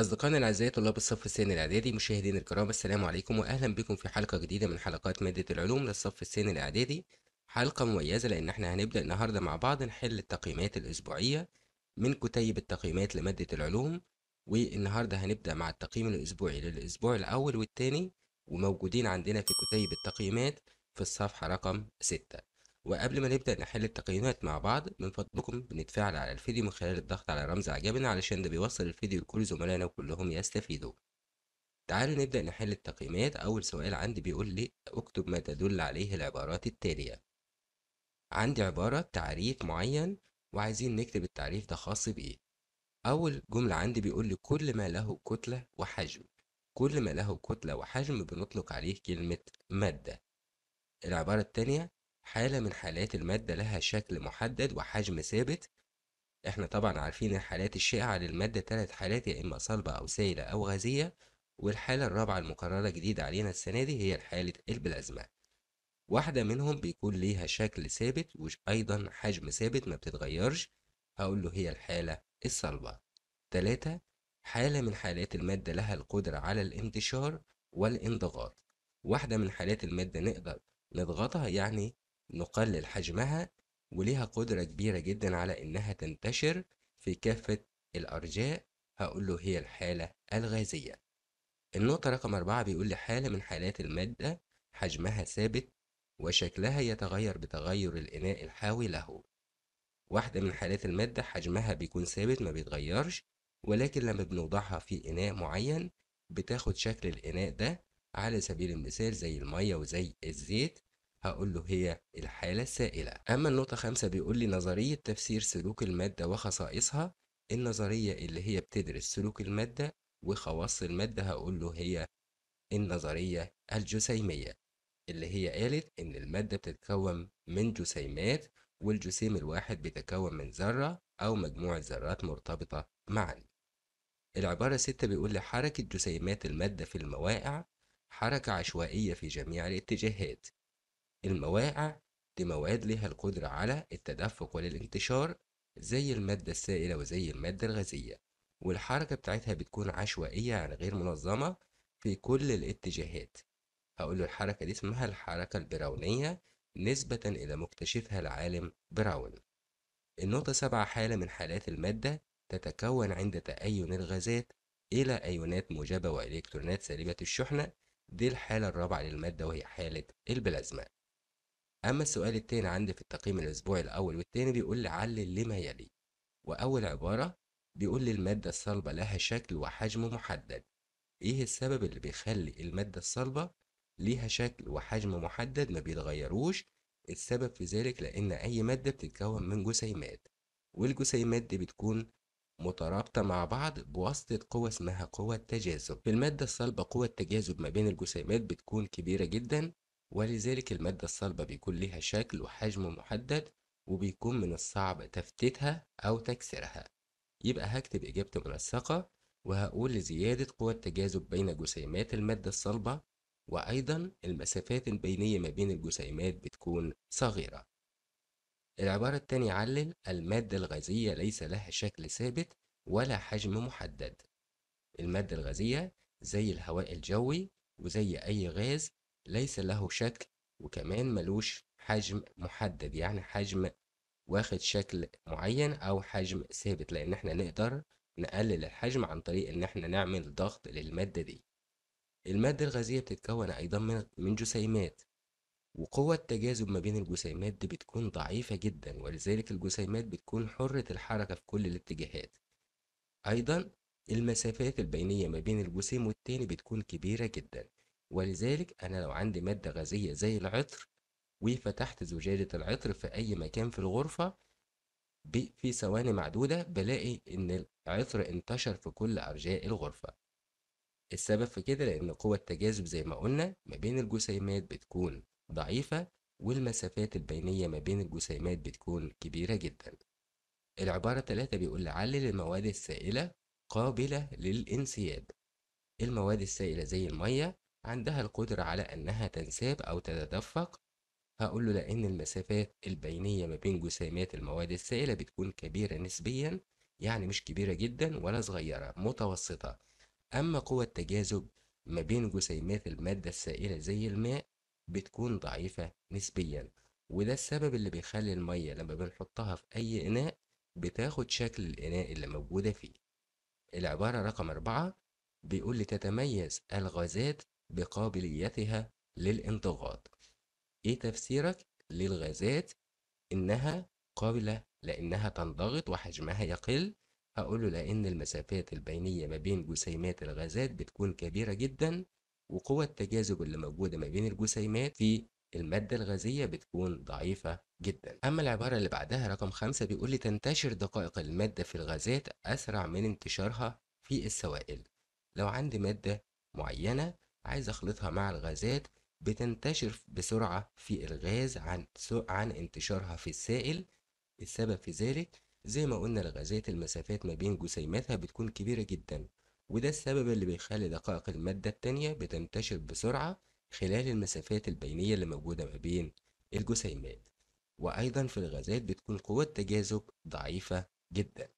أصدقائنا الأعزاء طلاب الصف الثاني الإعدادي مشاهدينا الكرام السلام عليكم وأهلا بكم في حلقة جديدة من حلقات مادة العلوم للصف الثاني الإعدادي حلقة مميزة لأن احنا هنبدأ النهاردة مع بعض نحل التقييمات الأسبوعية من كتيب التقييمات لمادة العلوم والنهاردة هنبدأ مع التقييم الأسبوعي للأسبوع الأول والتاني وموجودين عندنا في كتيب التقييمات في الصفحة رقم ستة وقبل ما نبدأ نحل التقييمات مع بعض من فضلكم بنتفاعل على الفيديو من خلال الضغط على رمز اعجابنا علشان ده بيوصل الفيديو لكل زملائنا وكلهم يستفيدوا تعالوا نبدأ نحل التقييمات أول سؤال عندي بيقول لي اكتب ما تدل عليه العبارات التالية عندي عبارة تعريف معين وعايزين نكتب التعريف ده خاص بإيه أول جملة عندي بيقول لي كل ما له كتلة وحجم كل ما له كتلة وحجم بنطلق عليه كلمة مادة العبارة التانية حالة من حالات المادة لها شكل محدد وحجم ثابت احنا طبعا عارفين الحالات الشائعة للمادة تلات حالات يا إما صلبة أو سائلة أو غازية والحالة الرابعة المقررة جديد علينا السنة دي هي حالة البلازما واحدة منهم بيكون ليها شكل ثابت وأيضا حجم ثابت ما بتتغيرش هقول له هي الحالة الصلبة تلاتة حالة من حالات المادة لها القدرة على الانتشار والانضغاط واحدة من حالات المادة نقدر نضغطها يعني نقلل حجمها وليها قدرة كبيرة جدا على إنها تنتشر في كافة الأرجاء هقول له هي الحالة الغازية النقطة رقم أربعة بيقول لي حالة من حالات المادة حجمها ثابت وشكلها يتغير بتغير الإناء الحاوي له واحدة من حالات المادة حجمها بيكون ثابت ما بيتغيرش ولكن لما بنوضعها في إناء معين بتاخد شكل الإناء ده على سبيل المثال زي المية وزي الزيت هقول له هي الحالة السائلة أما النقطة خمسة بيقول لي نظرية تفسير سلوك المادة وخصائصها النظرية اللي هي بتدرس سلوك المادة وخواص المادة هقول له هي النظرية الجسيمية اللي هي قالت إن المادة بتتكون من جسيمات والجسيم الواحد بيتكون من ذرة أو مجموعة ذرات مرتبطة معا العبارة ستة بيقول لي حركة جسيمات المادة في المواقع حركة عشوائية في جميع الاتجاهات المواقع دي مواد ليها القدرة على التدفق والانتشار زي المادة السائلة وزي المادة الغازية والحركة بتاعتها بتكون عشوائية يعني غير منظمة في كل الاتجاهات هقول له الحركة دي اسمها الحركة البراونية نسبة إلى مكتشفها العالم براون النقطة سبعة حالة من حالات المادة تتكون عند تأين الغازات إلى أيونات موجبة وإلكترونات سالبة الشحنة دي الحالة الرابعة للمادة وهي حالة البلازما أما السؤال التاني عندي في التقييم الأسبوعي الأول والتاني بيقول لي علل لما يلي وأول عبارة بيقول لي المادة الصلبة لها شكل وحجم محدد إيه السبب اللي بيخلي المادة الصلبة ليها شكل وحجم محدد ما بيتغيروش السبب في ذلك لأن أي مادة بتتكون من جسيمات والجسيمات دي بتكون مترابطة مع بعض بواسطة قوة اسمها قوة التجاذب في المادة الصلبة قوة التجاذب ما بين الجسيمات بتكون كبيرة جدا ولذلك المادة الصلبة بيكون لها شكل وحجم محدد وبيكون من الصعب تفتيتها أو تكسيرها يبقى هكتب إجابة منسقة وهقول لزيادة قوى التجاذب بين جسيمات المادة الصلبة وأيضا المسافات البينية ما بين الجسيمات بتكون صغيرة العبارة الثانية علل المادة الغازية ليس لها شكل ثابت ولا حجم محدد المادة الغازية زي الهواء الجوي وزي أي غاز ليس له شكل وكمان ملوش حجم محدد يعني حجم واخد شكل معين او حجم ثابت لان احنا نقدر نقلل الحجم عن طريق ان احنا نعمل ضغط للمادة دي المادة الغازية بتتكون ايضا من جسيمات وقوة التجاذب ما بين الجسيمات دي بتكون ضعيفة جدا ولذلك الجسيمات بتكون حرة الحركة في كل الاتجاهات أيضا المسافات البينية ما بين الجسيم والتاني بتكون كبيرة جدا ولذلك أنا لو عندي مادة غازية زي العطر وفتحت زجاجة العطر في أي مكان في الغرفة في ثواني معدودة بلاقي إن العطر انتشر في كل أرجاء الغرفة السبب في كده لأن قوة التجاذب زي ما قلنا ما بين الجسيمات بتكون ضعيفة والمسافات البينية ما بين الجسيمات بتكون كبيرة جدا العبارة 3 بيقول علل المواد السائلة قابلة للانسياب المواد السائلة زي المية عندها القدرة على إنها تنساب أو تتدفق هقول له لأن المسافات البينية ما بين جسيمات المواد السائلة بتكون كبيرة نسبيا يعني مش كبيرة جدا ولا صغيرة متوسطة أما قوة التجاذب ما بين جسيمات المادة السائلة زي الماء بتكون ضعيفة نسبيا وده السبب اللي بيخلي المية لما بنحطها في أي إناء بتاخد شكل الإناء اللي موجودة فيه العبارة رقم أربعة بيقول لي تتميز الغازات بقابليتها للانضغاط ايه تفسيرك للغازات انها قابلة لانها تنضغط وحجمها يقل هقول له لان المسافات البينية ما بين جسيمات الغازات بتكون كبيرة جدا وقوة التجاذب اللي موجودة ما بين الجسيمات في المادة الغازية بتكون ضعيفة جدا أما العبارة اللي بعدها رقم خمسة بيقول لي تنتشر دقائق المادة في الغازات أسرع من انتشارها في السوائل لو عندي مادة معينة عايز اخلطها مع الغازات بتنتشر بسرعة في الغاز عن عن انتشارها في السائل السبب في ذلك زي ما قلنا الغازات المسافات ما بين جسيماتها بتكون كبيرة جدا وده السبب اللي بيخلي دقائق المادة التانية بتنتشر بسرعة خلال المسافات البينية اللي موجودة ما بين الجسيمات وأيضا في الغازات بتكون قوة تجاذب ضعيفة جدا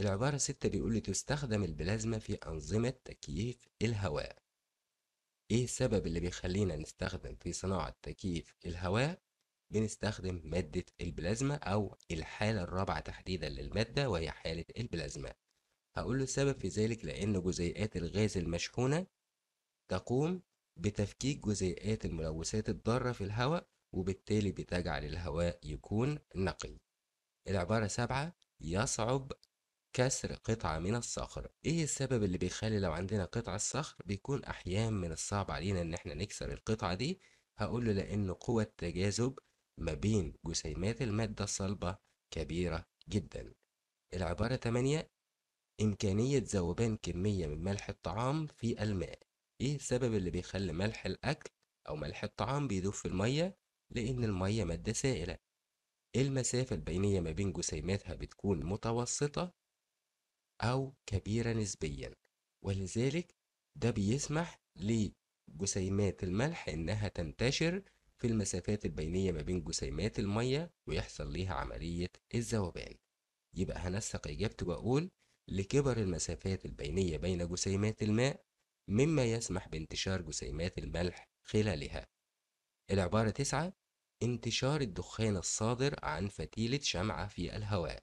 العبارة 6 بيقول لي تستخدم البلازما في أنظمة تكييف الهواء ايه السبب اللي بيخلينا نستخدم في صناعة تكييف الهواء بنستخدم مادة البلازما أو الحالة الرابعة تحديدا للمادة وهي حالة البلازما هقول له السبب في ذلك لأن جزيئات الغاز المشحونة تقوم بتفكيك جزيئات الملوثات الضارة في الهواء وبالتالي بتجعل الهواء يكون نقي العبارة سبعة يصعب كسر قطعة من الصخر ايه السبب اللي بيخلي لو عندنا قطعة الصخر بيكون احيانا من الصعب علينا ان احنا نكسر القطعة دي هقول له لان قوة تجاذب ما بين جسيمات المادة الصلبة كبيرة جدا العبارة 8 إمكانية ذوبان كمية من ملح الطعام في الماء إيه السبب اللي بيخلي ملح الأكل أو ملح الطعام بيدوب في المية لأن المية مادة سائلة المسافة البينية ما بين جسيماتها بتكون متوسطة أو كبيرة نسبيا ولذلك ده بيسمح لجسيمات الملح إنها تنتشر في المسافات البينية ما بين جسيمات المية ويحصل ليها عملية الذوبان يبقى هنسق إجابتي وأقول لكبر المسافات البينية بين جسيمات الماء مما يسمح بانتشار جسيمات الملح خلالها العبارة تسعة انتشار الدخان الصادر عن فتيلة شمعة في الهواء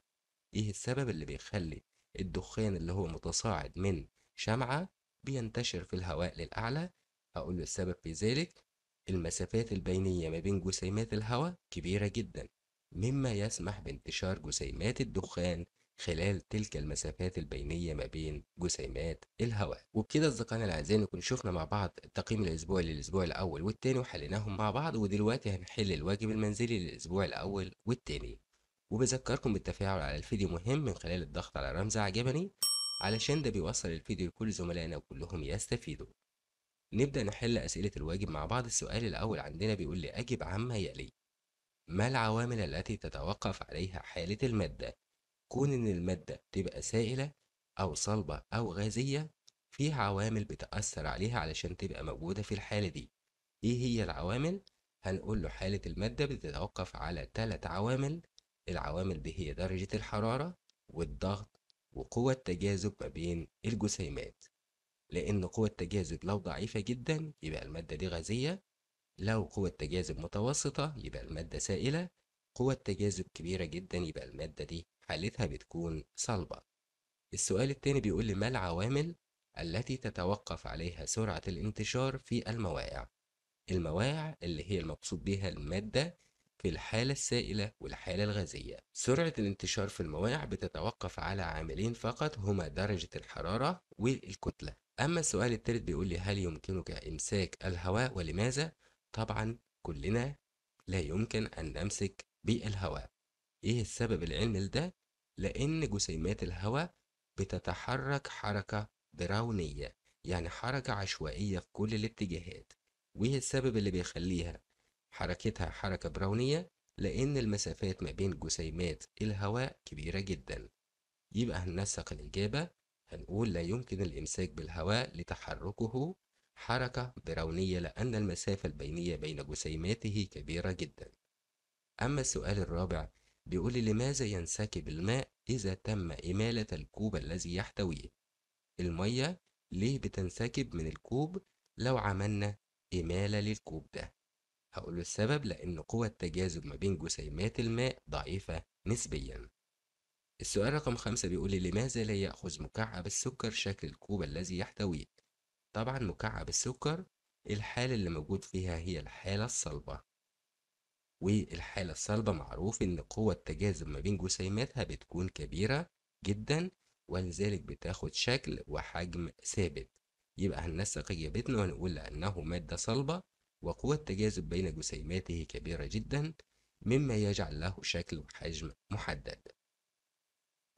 ايه السبب اللي بيخلي الدخان اللي هو متصاعد من شمعة بينتشر في الهواء للأعلى هقول له السبب في ذلك المسافات البينية ما بين جسيمات الهواء كبيرة جدا مما يسمح بانتشار جسيمات الدخان خلال تلك المسافات البينية ما بين جسيمات الهواء وبكده أصدقائنا الأعزاء نكون شفنا مع بعض التقييم الأسبوعي للأسبوع الأول والتاني وحليناهم مع بعض ودلوقتي هنحل الواجب المنزلي للأسبوع الأول والتاني وبذكركم بالتفاعل على الفيديو مهم من خلال الضغط على رمز عجبني علشان ده بيوصل الفيديو لكل زملائنا وكلهم يستفيدوا نبدأ نحل أسئلة الواجب مع بعض السؤال الأول عندنا بيقول لي أجب عما يلي ما العوامل التي تتوقف عليها حالة المادة؟ كون إن المادة تبقى سائلة أو صلبة أو غازية فيها عوامل بتأثر عليها علشان تبقى موجودة في الحالة دي إيه هي العوامل؟ هنقول له حالة المادة بتتوقف على تلات عوامل العوامل دي هي درجة الحرارة والضغط وقوة التجاذب ما بين الجسيمات لأن قوة التجاذب لو ضعيفة جدا يبقى المادة دي غازية لو قوة التجاذب متوسطة يبقى المادة سائلة قوة التجاذب كبيرة جدا يبقى المادة دي حالتها بتكون صلبة السؤال التاني بيقول لي ما العوامل التي تتوقف عليها سرعة الانتشار في المواقع المواقع اللي هي المقصود بها المادة في الحالة السائلة والحالة الغازية سرعة الانتشار في الموانع بتتوقف على عاملين فقط هما درجة الحرارة والكتلة أما السؤال الثالث بيقول لي هل يمكنك إمساك الهواء ولماذا؟ طبعا كلنا لا يمكن أن نمسك بالهواء إيه السبب العلمي لده؟ لأن جسيمات الهواء بتتحرك حركة براونية يعني حركة عشوائية في كل الاتجاهات وإيه السبب اللي بيخليها حركتها حركة براونية لأن المسافات ما بين جسيمات الهواء كبيرة جدا يبقى هننسق الإجابة هنقول لا يمكن الإمساك بالهواء لتحركه حركة براونية لأن المسافة البينية بين جسيماته كبيرة جدا أما السؤال الرابع بيقول لماذا ينسكب الماء إذا تم إمالة الكوب الذي يحتويه المية ليه بتنسكب من الكوب لو عملنا إمالة للكوب ده هقول السبب لأن قوة التجاذب ما بين جسيمات الماء ضعيفة نسبيا السؤال رقم خمسة بيقول لي لماذا لا يأخذ مكعب السكر شكل الكوب الذي يحتويه طبعا مكعب السكر الحالة اللي موجود فيها هي الحالة الصلبة والحالة الصلبة معروف إن قوة التجاذب ما بين جسيماتها بتكون كبيرة جدا ولذلك بتاخد شكل وحجم ثابت يبقى هننسق إجابتنا ونقول لأنه مادة صلبة وقوة تجاذب بين جسيماته كبيرة جدا مما يجعل له شكل وحجم محدد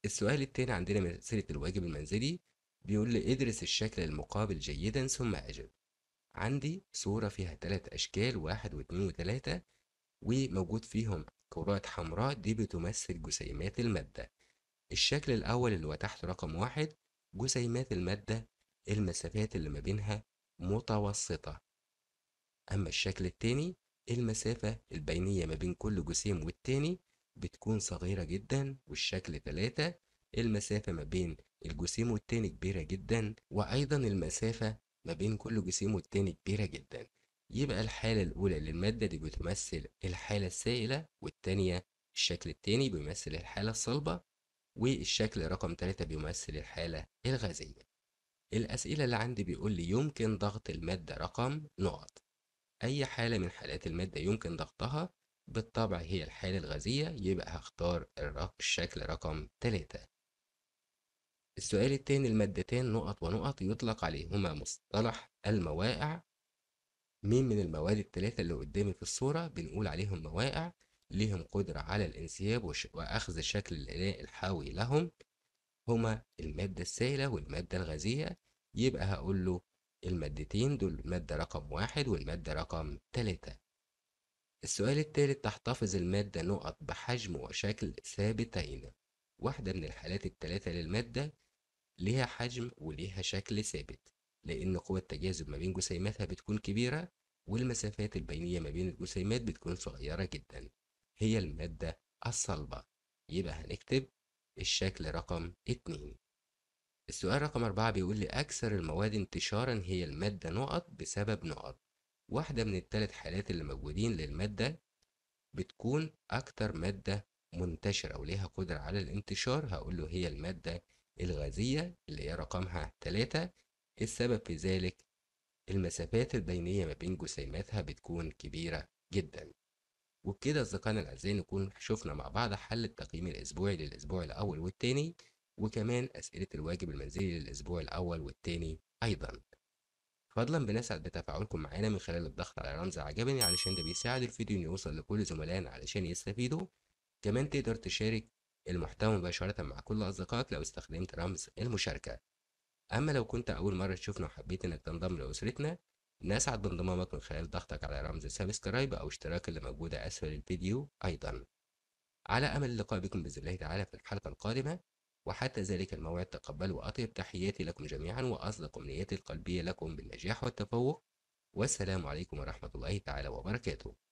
السؤال التاني عندنا من سيرة الواجب المنزلي بيقول لي ادرس الشكل المقابل جيدا ثم أجب عندي صورة فيها تلات أشكال واحد واتنين وتلاتة وموجود فيهم كرات حمراء دي بتمثل جسيمات المادة الشكل الأول اللي هو تحت رقم واحد جسيمات المادة المسافات اللي ما بينها متوسطة أما الشكل التاني المسافة البينية ما بين كل جسيم والتاني بتكون صغيرة جدا والشكل تلاتة المسافة ما بين الجسيم والتاني كبيرة جدا وأيضا المسافة ما بين كل جسيم والتاني كبيرة جدا يبقى الحالة الأولى للمادة دي بتمثل الحالة السائلة والتانية الشكل التاني بيمثل الحالة الصلبة والشكل رقم تلاتة بيمثل الحالة الغازية الأسئلة اللي عندي بيقول لي يمكن ضغط المادة رقم نقط أي حالة من حالات المادة يمكن ضغطها بالطبع هي الحالة الغازية يبقى هختار الشكل رقم 3 السؤال التاني المادتين نقط ونقط يطلق عليهما مصطلح الموائع مين من المواد التلاتة اللي قدامي في الصورة بنقول عليهم موائع ليهم قدرة على الانسياب وأخذ شكل الإناء الحاوي لهم هما المادة السائلة والمادة الغازية يبقى هقول له المادتين دول مادة رقم واحد والمادة رقم تلاتة السؤال التالت تحتفظ المادة نقط بحجم وشكل ثابتين واحدة من الحالات التلاتة للمادة ليها حجم وليها شكل ثابت لأن قوة التجاذب ما بين جسيماتها بتكون كبيرة والمسافات البينية ما بين الجسيمات بتكون صغيرة جدا هي المادة الصلبة يبقى هنكتب الشكل رقم اتنين السؤال رقم أربعة بيقول لي أكثر المواد انتشارا هي المادة نقط بسبب نقط واحدة من الثلاث حالات اللي موجودين للمادة بتكون أكتر مادة منتشرة وليها قدرة على الانتشار هقول له هي المادة الغازية اللي هي رقمها تلاتة السبب في ذلك المسافات البينية ما بين جسيماتها بتكون كبيرة جدا وبكده أصدقائنا الأعزاء نكون شفنا مع بعض حل التقييم الأسبوعي للأسبوع الأول والتاني وكمان أسئلة الواجب المنزلي للأسبوع الأول والتاني أيضا فضلا بنسعد بتفاعلكم معانا من خلال الضغط على رمز عجبني علشان ده بيساعد الفيديو إنه يوصل لكل زملائنا علشان يستفيدوا كمان تقدر تشارك المحتوى مباشرة مع كل أصدقائك لو استخدمت رمز المشاركة أما لو كنت أول مرة تشوفنا وحبيت إنك تنضم لأسرتنا نسعد بانضمامك من خلال ضغطك على رمز سبسكرايب أو اشتراك اللي موجودة أسفل الفيديو أيضا على أمل اللقاء بكم بإذن الله تعالى في الحلقة القادمة وحتى ذلك الموعد تقبلوا أطيب تحياتي لكم جميعا وأصدق أمنياتي القلبية لكم بالنجاح والتفوق والسلام عليكم ورحمة الله تعالى وبركاته